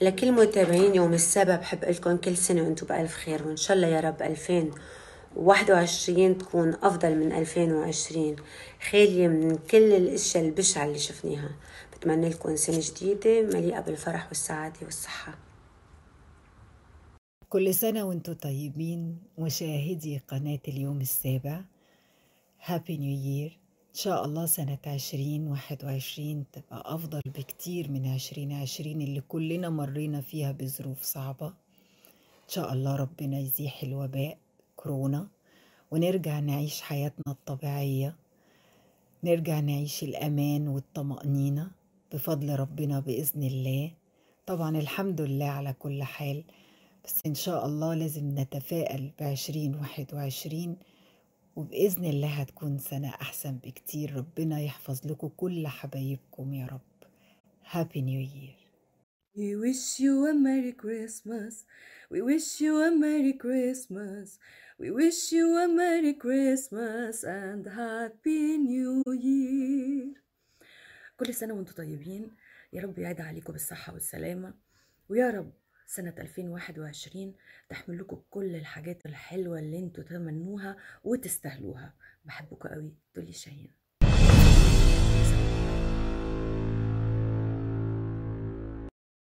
لكل متابعين يوم السبت بحب لكم كل سنة وانتم بألف خير وإن شاء الله يا رب 2021 تكون أفضل من 2020 خالية من كل الأشياء البشعة اللي شفناها بتمنى لكم سنة جديدة مليئة بالفرح والسعادة والصحة كل سنة وانتم طيبين مشاهدي قناة اليوم السابع هابي نيو يير إن شاء الله سنة عشرين واحد وعشرين تبقى أفضل بكتير من عشرين عشرين اللي كلنا مرينا فيها بظروف صعبة إن شاء الله ربنا يزيح الوباء كورونا ونرجع نعيش حياتنا الطبيعية نرجع نعيش الأمان والطمأنينة بفضل ربنا بإذن الله طبعا الحمد لله على كل حال بس إن شاء الله لازم نتفائل بعشرين واحد وعشرين وبإذن الله هتكون سنة أحسن بكتير ربنا يحفظ لكم كل حبايبكم يا رب Happy New Year We wish you a Merry Christmas We wish you a Merry Christmas We wish you a Merry Christmas and Happy New Year كل سنة وانتم طيبين يا رب يعيد عليكم بالصحة والسلامة ويا رب سنة 2021 تحمل لكم كل الحاجات الحلوة اللي انتوا تمنوها وتستاهلوها بحبكم قوي دولي شاهين